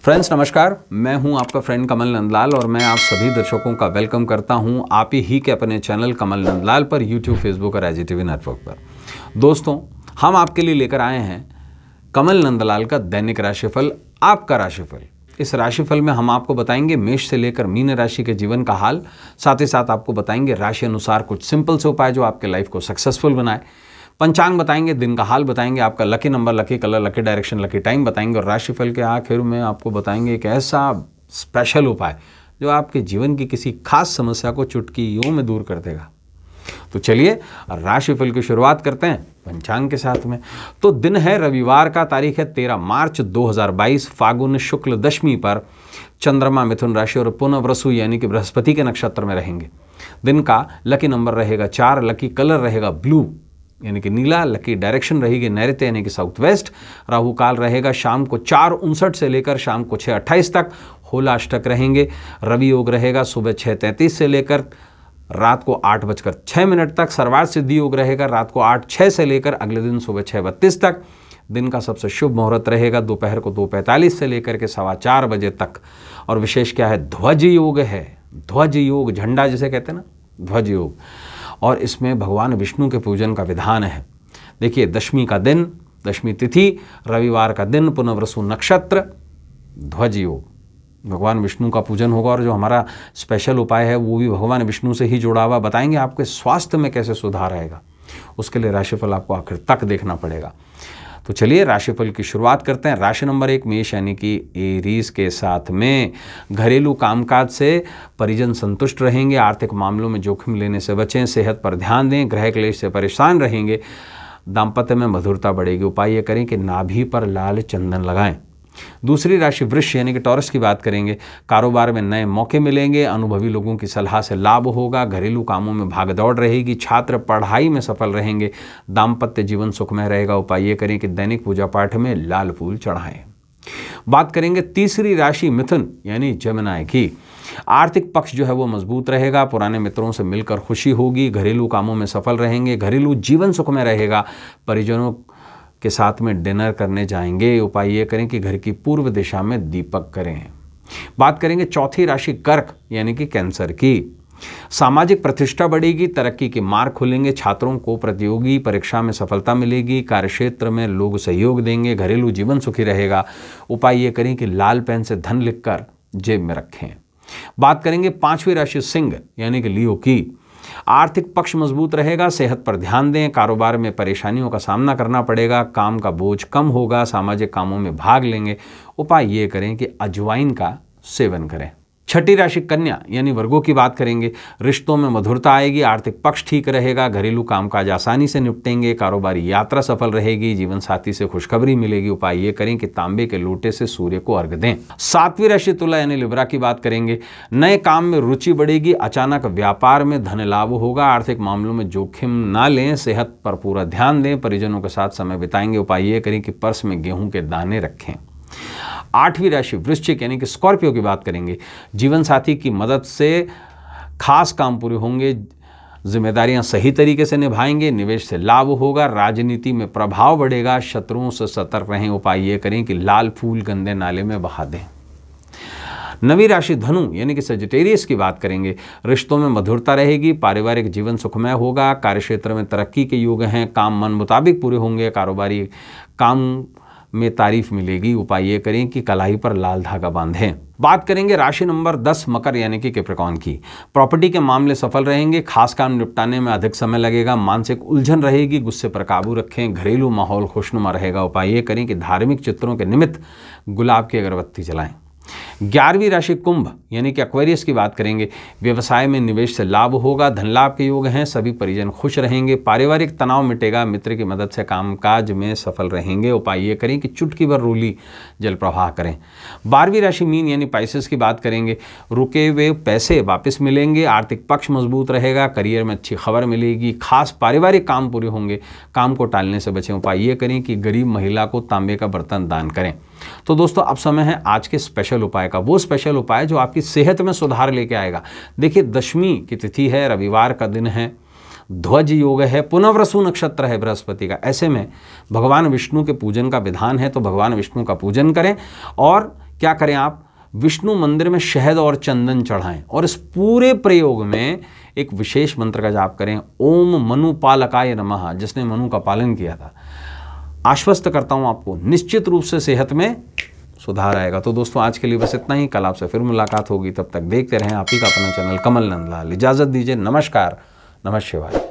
friends नमस्कार मैं हूं आपका फ्रेंड कमल नंदलाल और मैं आप सभी दर्शकों का वेलकम करता हूं आप ही के अपने चैनल कमल नंदलाल पर यूट्यूब फेसबुक और एजी टीवी नेटवर्क पर दोस्तों हम आपके लिए लेकर आए हैं कमल नंदलाल का दैनिक राशिफल आपका राशिफल इस राशिफल में हम आपको बताएंगे मेष से लेकर मीन राशि के जीवन का हाल साथ ही साथ आपको बताएंगे राशि अनुसार कुछ सिंपल से उपाय जो आपके लाइफ को सक्सेसफुल बनाए पंचांग बताएंगे दिन का हाल बताएंगे आपका lucky number lucky colour lucky direction lucky time बताएंगे और राशिफल के आखिर में आपको बताएंगे एक ऐसा स्पेशल उपाय जो आपके जीवन की किसी खास समस्या को चुटकियों में दूर कर देगा तो चलिए राशिफल की शुरुआत करते हैं पंचांग के साथ में तो दिन है रविवार का तारीख है तेरह मार्च 2022 फागुन शुक्ल दशमी पर चंद्रमा मिथुन राशि और पुनर्वसु यानी कि बृहस्पति के नक्षत्र में रहेंगे दिन का लकी नंबर रहेगा चार लकी कलर रहेगा ब्लू यानी कि नीला लकी डायरेक्शन रहेगी नैरित यानी कि साउथ वेस्ट राहु काल रहेगा शाम को चार उनसठ से लेकर शाम को छः अट्ठाईस तक होलाष्टक रहेंगे रवि योग रहेगा सुबह छः तैंतीस से लेकर रात को आठ बजकर छः मिनट तक सर्वार्थ सिद्धि योग रहेगा रात को आठ छः से लेकर अगले दिन सुबह छः बत्तीस तक दिन का सबसे शुभ मुहूर्त रहेगा दोपहर को दो पैंतालीस से लेकर के सवा चार बजे तक और विशेष क्या है ध्वज योग है ध्वज योग झंडा जिसे कहते हैं ना ध्वज योग और इसमें भगवान विष्णु के पूजन का विधान है देखिए दशमी का दिन दशमी तिथि रविवार का दिन पुनर्वसु नक्षत्र ध्वज योग भगवान विष्णु का पूजन होगा और जो हमारा स्पेशल उपाय है वो भी भगवान विष्णु से ही जुड़ा हुआ बताएंगे आपके स्वास्थ्य में कैसे सुधार आएगा उसके लिए राशिफल आपको आखिर तक देखना पड़ेगा तो चलिए राशिफल की शुरुआत करते हैं राशि नंबर एक मेष यानी कि एरीज के साथ में घरेलू कामकाज से परिजन संतुष्ट रहेंगे आर्थिक मामलों में जोखिम लेने से बचें सेहत पर ध्यान दें ग्रह क्लेश से परेशान रहेंगे दाम्पत्य में मधुरता बढ़ेगी उपाय ये करें कि नाभि पर लाल चंदन लगाएं दूसरी राशि वृक्ष यानी कि टॉरस की बात करेंगे कारोबार में नए मौके मिलेंगे अनुभवी लोगों की सलाह से लाभ होगा घरेलू कामों में भागदौड़ रहेगी छात्र पढ़ाई में सफल रहेंगे दाम्पत्य जीवन सुखमय रहेगा उपाय ये करें कि दैनिक पूजा पाठ में लाल फूल चढ़ाएं बात करेंगे तीसरी राशि मिथुन यानी जमनाय की आर्थिक पक्ष जो है वो मजबूत रहेगा पुराने मित्रों से मिलकर खुशी होगी घरेलू कामों में सफल रहेंगे घरेलू जीवन सुख में रहेगा परिजनों के साथ में डिनर करने जाएंगे उपाय ये करें कि घर की पूर्व दिशा में दीपक करें बात करेंगे चौथी राशि कर्क यानी कि कैंसर की सामाजिक प्रतिष्ठा बढ़ेगी तरक्की के मार्ग खुलेंगे छात्रों को प्रतियोगी परीक्षा में सफलता मिलेगी कार्यक्षेत्र में लोग सहयोग देंगे घरेलू जीवन सुखी रहेगा उपाय ये करें कि लाल पेन से धन लिखकर जेब में रखें बात करेंगे पांचवी राशि सिंह यानी कि लियो की आर्थिक पक्ष मजबूत रहेगा सेहत पर ध्यान दें कारोबार में परेशानियों का सामना करना पड़ेगा काम का बोझ कम होगा सामाजिक कामों में भाग लेंगे उपाय ये करें कि अजवाइन का सेवन करें छठी राशि कन्या यानी वर्गों की बात करेंगे रिश्तों में मधुरता आएगी आर्थिक पक्ष ठीक रहेगा घरेलू कामकाज आसानी से निपटेंगे कारोबारी यात्रा सफल रहेगी जीवन साथी से खुशखबरी मिलेगी उपाय ये करें कि तांबे के लोटे से सूर्य को अर्घ दें सातवीं राशि तुला यानी लिब्रा की बात करेंगे नए काम में रुचि बढ़ेगी अचानक व्यापार में धन लाभ होगा आर्थिक मामलों में जोखिम ना लें सेहत पर पूरा ध्यान दें परिजनों के साथ समय बिताएंगे उपाय ये करें कि पर्स में गेहूं के दाने रखें आठवीं राशि वृश्चिक यानी कि स्कॉर्पियो की बात करेंगे जीवन साथी की मदद से खास काम पूरे होंगे जिम्मेदारियां सही तरीके से निभाएंगे निवेश से लाभ होगा राजनीति में प्रभाव बढ़ेगा शत्रुओं से सतर्क रहें उपाय ये करें कि लाल फूल गंदे नाले में बहा दें नवी राशि धनु यानी कि सजिटेरियस की बात करेंगे रिश्तों में मधुरता रहेगी पारिवारिक जीवन सुखमय होगा कार्यक्षेत्र में तरक्की के योग हैं काम मन मुताबिक पूरे होंगे कारोबारी काम में तारीफ मिलेगी उपाय ये करें कि कलाई पर लाल धागा बांधें बात करेंगे राशि नंबर 10 मकर यानी कि कैप्रिकॉन की प्रॉपर्टी के मामले सफल रहेंगे खास काम निपटाने में अधिक समय लगेगा मानसिक उलझन रहेगी गुस्से पर काबू रखें घरेलू माहौल खुशनुमा रहेगा उपाय ये करें कि धार्मिक चित्रों के निमित्त गुलाब की अगरबत्ती जलाएं ग्यारहवीं राशि कुंभ यानी कि एक्वेरियस की बात करेंगे व्यवसाय में निवेश से लाभ होगा धन लाभ के योग हैं सभी परिजन खुश रहेंगे पारिवारिक तनाव मिटेगा मित्र की मदद से कामकाज में सफल रहेंगे उपाय ये करें कि चुटकी भर रूली जल प्रवाह करें बारहवीं राशि मीन यानी पाइसिस की बात करेंगे रुके हुए पैसे वापस मिलेंगे आर्थिक पक्ष मजबूत रहेगा करियर में अच्छी खबर मिलेगी खास पारिवारिक काम पूरे होंगे काम को टालने से बचें उपाय ये करें कि गरीब महिला को तांबे का बर्तन दान करें तो दोस्तों अब समय है आज के स्पेशल उपाय का वो स्पेशल उपाय जो आपकी सेहत में सुधार लेके आएगा देखिए दशमी की तिथि है रविवार का दिन है ध्वज योग है पुनर्वसु नक्षत्र है बृहस्पति का ऐसे में भगवान विष्णु के पूजन का विधान है तो भगवान विष्णु का पूजन करें और क्या करें आप विष्णु मंदिर में शहद और चंदन चढ़ाएं और इस पूरे प्रयोग में एक विशेष मंत्र का जाप करें ओम मनु पालकाय नमः जिसने मनु का पालन किया था आश्वस्त करता हूँ आपको निश्चित रूप से सेहत में सुधार आएगा तो दोस्तों आज के लिए बस इतना ही कल आपसे फिर मुलाकात होगी तब तक देखते रहें आप ही का अपना चैनल कमल नंदलाल इजाज़त दीजिए नमस्कार नमः शिवाय